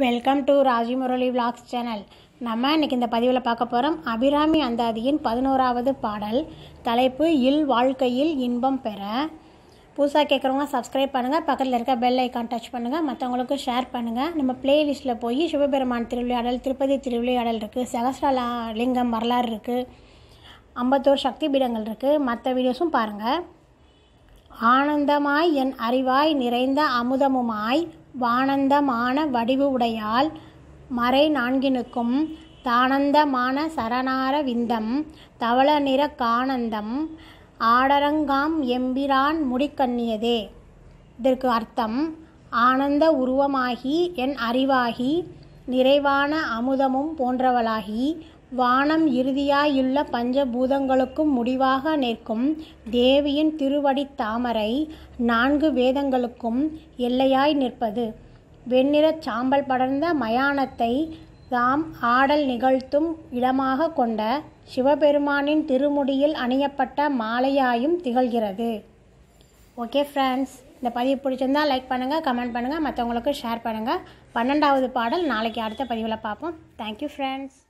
welcome to Raji Murali vlogs channel நம்ம இன்றைக்கி இந்த பதிவில் பார்க்க போகிறோம் அபிராமி அந்தாதியின் பதினோராவது பாடல் தலைப்பு இல் வாழ்க்கையில் இன்பம் பெற புதுசாக கேட்குறவங்க சப்ஸ்கிரைப் பண்ணுங்கள் பக்கத்தில் இருக்க பெல் ஐக்கான் டச் பண்ணுங்கள் மற்றவங்களுக்கும் ஷேர் பண்ணுங்கள் நம்ம பிளேலிஸ்ட்டில் போய் சிவபெருமான் திருவிளையாடல் திருப்பதி திருவிளையாடல் இருக்குது சகசரலா லிங்கம் வரலாறு இருக்குது அம்பத்தூர் சக்தி பீடங்கள் இருக்குது மற்ற வீடியோஸும் பாருங்கள் ஆனந்தமாய் என் அறிவாய் நிறைந்த அமுதமுமாய் வானந்தமான வடிவு உடையால் மறை நான்கினுக்கும் தானந்தமான சரணார விந்தம் தவள நிற கானந்தம் ஆடரங்காம் எம்பிரான் முடிக்கண்ணியதே இதற்கு அர்த்தம் ஆனந்த உருவமாகி என் அறிவாகி நிறைவான அமுதமும் போன்றவளாகி வானம் இறுதியாயுள்ள பஞ்சபூதங்களுக்கும் முடிவாக நிற்கும் தேவியின் திருவடித் தாமரை நான்கு வேதங்களுக்கும் எல்லையாய் நிற்பது வெண்ணிறச் சாம்பல் படர்ந்த மயானத்தை தாம் ஆடல் நிகழ்த்தும் இடமாக கொண்ட சிவபெருமானின் திருமுடியில் அணியப்பட்ட மாலையாயும் திகழ்கிறது ஓகே ஃப்ரெண்ட்ஸ் இந்த பதிவு பிடிச்சிருந்தால் லைக் பண்ணுங்கள் கமெண்ட் பண்ணுங்கள் மற்றவங்களுக்கு ஷேர் பண்ணுங்கள் பன்னெண்டாவது பாடல் நாளைக்கு அடுத்த பதிவில் பார்ப்போம் தேங்க்யூ ஃப்ரெண்ட்ஸ்